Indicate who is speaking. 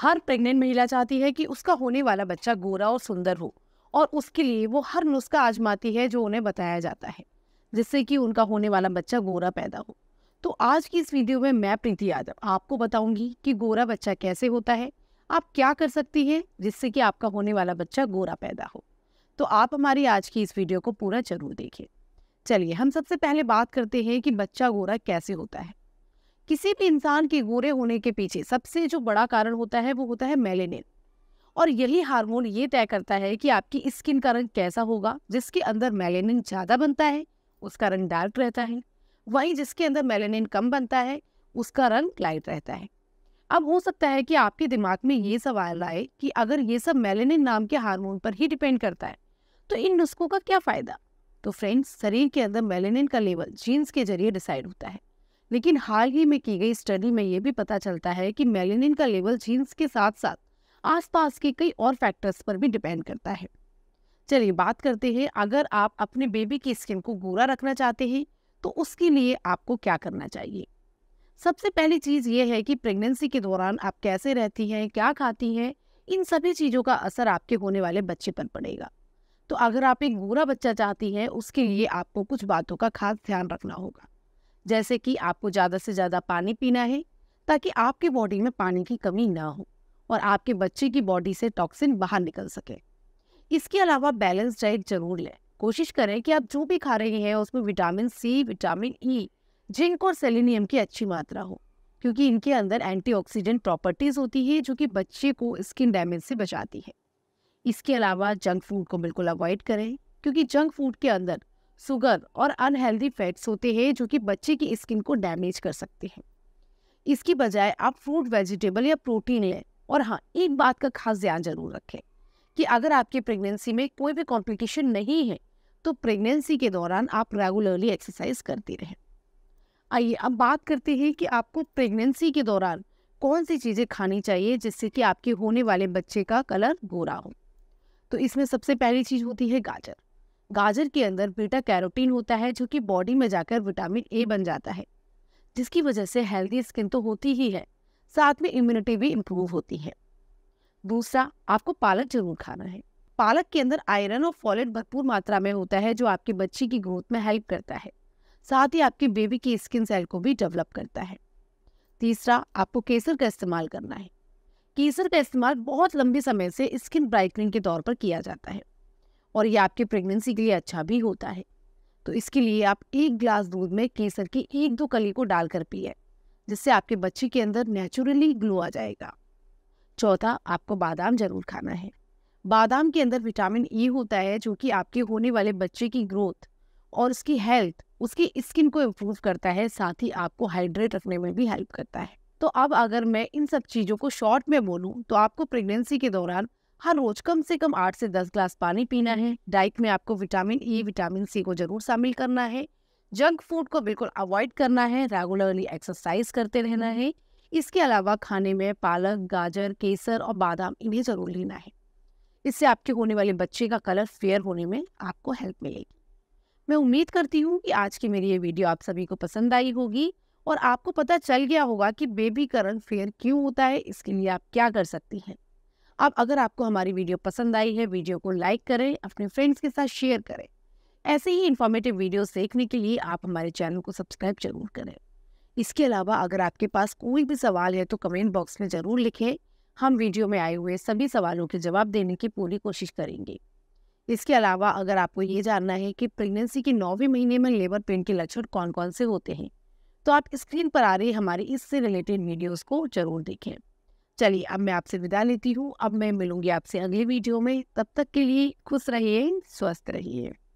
Speaker 1: हर pregnant महिला चाहती है कि उसका होने वाला बच्चा गोरा और सुंदर हो और उसके लिए वो हर नुस्खा आजमाती है जो उन्हें बताया जाता है जिससे कि उनका होने वाला बच्चा गोरा पैदा हो तो आज की इस वीडियो में मैं प्रीति यादव आपको बताऊंगी कि गोरा बच्चा कैसे होता है आप क्या कर सकती हैं जिससे कि आपका होने वाला बच्चा गोरा पैदा हो तो आप हमारी आज की इस वीडियो को पूरा जरूर देखें चलिए हम सबसे पहले बात करते हैं कि बच्चा गोरा कैसे होता है किसी भी इंसान के गोरे होने के पीछे सबसे जो बड़ा कारण होता है वो होता है मेलेनिन और यही हार्मोन ये तय करता है कि आपकी स्किन का रंग कैसा होगा जिसके अंदर मेलेनिन ज़्यादा बनता है उसका रंग डार्क रहता है वहीं जिसके अंदर मेलेनिन कम बनता है उसका रंग लाइट रहता है अब हो सकता है कि आपके दिमाग में ये सवाल आए कि अगर ये सब मेलेनिन नाम के हार्मोन पर ही डिपेंड करता है तो इन नुस्खों का क्या फ़ायदा तो फ्रेंड्स शरीर के अंदर मेलेनिन का लेवल जीन्स के जरिए डिसाइड होता है लेकिन हाल ही में की गई स्टडी में ये भी पता चलता है कि मेलेनिन का लेवल जीन्स के साथ साथ आसपास के कई और फैक्टर्स पर भी डिपेंड करता है चलिए बात करते हैं अगर आप अपने बेबी की स्किन को गोरा रखना चाहते हैं तो उसके लिए आपको क्या करना चाहिए सबसे पहली चीज़ ये है कि प्रेगनेंसी के दौरान आप कैसे रहती हैं क्या खाती हैं इन सभी चीज़ों का असर आपके होने वाले बच्चे पर पड़ेगा तो अगर आप एक गोरा बच्चा चाहती हैं उसके लिए आपको कुछ बातों का खास ध्यान रखना होगा जैसे कि आपको ज़्यादा से ज़्यादा पानी पीना है ताकि आपकी बॉडी में पानी की कमी ना हो और आपके बच्चे की बॉडी से टॉक्सिन बाहर निकल सके इसके अलावा बैलेंस डाइट जरूर लें कोशिश करें कि आप जो भी खा रहे हैं उसमें vitamin C vitamin E zinc और सेलिनियम की अच्छी मात्रा हो क्योंकि इनके अंदर एंटीऑक्सीडेंट प्रॉपर्टीज़ होती है जो कि बच्चे को स्किन डैमेज से बचाती है इसके अलावा जंक फूड को बिल्कुल अवॉइड करें क्योंकि जंक फूड के अंदर सुगर और अनहेल्दी फैट्स होते हैं जो कि बच्चे की स्किन को डैमेज कर सकते हैं इसकी बजाय आप फ्रूट वेजिटेबल या प्रोटीन लें और हाँ एक बात का खास ध्यान जरूर रखें कि अगर आपकी प्रेगनेंसी में कोई भी कॉम्प्लिकेशन नहीं है तो प्रेगनेंसी के दौरान आप रेगुलरली एक्सरसाइज करते रहें आइए अब बात करते हैं कि आपको प्रेगनेंसी के दौरान कौन सी चीज़ें खानी चाहिए जिससे कि आपके होने वाले बच्चे का कलर गोरा हो तो इसमें सबसे पहली चीज़ होती है गाजर गाजर के अंदर बीटा कैरोटीन होता है जो कि बॉडी में जाकर विटामिन ए बन जाता है जिसकी वजह से हेल्दी स्किन तो होती ही है साथ में इम्यूनिटी भी इम्प्रूव होती है दूसरा आपको पालक जरूर खाना है पालक के अंदर आयरन और फॉलेट भरपूर मात्रा में होता है जो आपके बच्चे की ग्रोथ में हेल्प करता है साथ ही आपके बेबी की स्किन सेल को भी डेवलप करता है तीसरा आपको केसर का इस्तेमाल करना है केसर का इस्तेमाल बहुत लंबे समय से स्किन ब्राइटनिंग के तौर पर किया जाता है और ये आपके प्रेगनेंसी के लिए अच्छा भी होता है तो इसके लिए आप एक ग्लास दूध में केसर की एक दो कली को डालकर पिए जिससे आपके बच्चे के अंदर नेचुरली ग्लो आ जाएगा चौथा आपको बादाम जरूर खाना है बादाम के अंदर विटामिन ई e होता है जो कि आपके होने वाले बच्चे की ग्रोथ और उसकी हेल्थ उसकी स्किन को इम्प्रूव करता है साथ ही आपको हाइड्रेट रखने में भी हेल्प करता है तो अब अगर मैं इन सब चीज़ों को शॉर्ट में बोलूँ तो आपको प्रेगनेंसी के दौरान हर रोज कम से कम आठ से दस ग्लास पानी पीना है हम्म। डाइट में आपको vitamin E e, vitamin C को जरूर शामिल करना है जंक फूड को बिल्कुल अवॉइड करना है रेगुलरली एक्सरसाइज करते रहना हम्म। है इसके अलावा खाने में पालक गाजर केसर और बादाम इन्हें ज़रूर लेना है इससे आपके होने वाले बच्चे का कलर फेयर होने में आपको हेल्प मिलेगी मैं उम्मीद करती हूँ कि आज की मेरी ये वीडियो आप सभी को पसंद आई होगी और आपको पता चल गया होगा कि बेबी करण फेयर क्यों होता है इसके लिए आप क्या कर सकती हैं अब अगर आपको हमारी वीडियो पसंद आई है वीडियो को लाइक करें अपने फ्रेंड्स के साथ शेयर करें ऐसे ही इन्फॉर्मेटिव वीडियोस देखने के लिए आप हमारे चैनल को सब्सक्राइब जरूर करें इसके अलावा अगर आपके पास कोई भी सवाल है तो कमेंट बॉक्स में ज़रूर लिखें हम वीडियो में आए हुए सभी सवालों के जवाब देने की पूरी कोशिश करेंगे इसके अलावा अगर आपको ये जानना है कि प्रेगनेंसी के नौवें महीने में लेबर पेन के लक्षण कौन कौन से होते हैं तो आप स्क्रीन पर आ रही हमारी इससे रिलेटेड वीडियोस को जरूर देखें चलिए अब मैं आपसे विदा लेती हूँ अब मैं मिलूंगी आपसे अगले वीडियो में तब तक के लिए खुश रहिए स्वस्थ रहिए